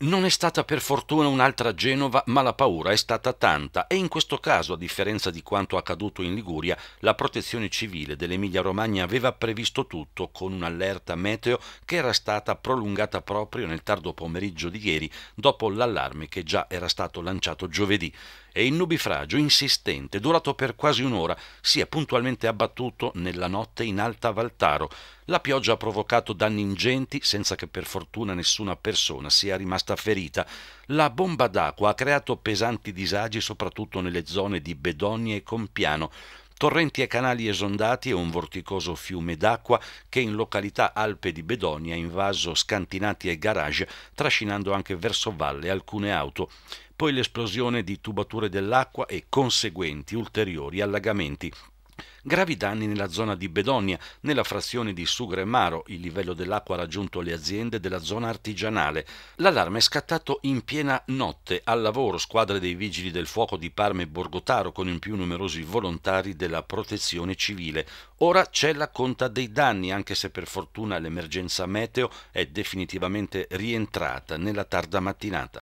Non è stata per fortuna un'altra Genova, ma la paura è stata tanta e in questo caso, a differenza di quanto accaduto in Liguria, la protezione civile dell'Emilia Romagna aveva previsto tutto con un'allerta meteo che era stata prolungata proprio nel tardo pomeriggio di ieri dopo l'allarme che già era stato lanciato giovedì e il nubifragio insistente, durato per quasi un'ora, si è puntualmente abbattuto nella notte in Alta Valtaro, la pioggia ha provocato danni ingenti senza che per fortuna nessuna persona sia rimasta ferita. La bomba d'acqua ha creato pesanti disagi soprattutto nelle zone di Bedonia e Compiano, torrenti e canali esondati e un vorticoso fiume d'acqua che in località Alpe di Bedonia ha invaso scantinati e garage, trascinando anche verso valle alcune auto. Poi l'esplosione di tubature dell'acqua e conseguenti ulteriori allagamenti. Gravi danni nella zona di Bedonia, nella frazione di Maro, il livello dell'acqua ha raggiunto le aziende della zona artigianale. L'allarme è scattato in piena notte, al lavoro squadre dei vigili del fuoco di Parma e Borgotaro con in più numerosi volontari della protezione civile. Ora c'è la conta dei danni, anche se per fortuna l'emergenza meteo è definitivamente rientrata nella tarda mattinata.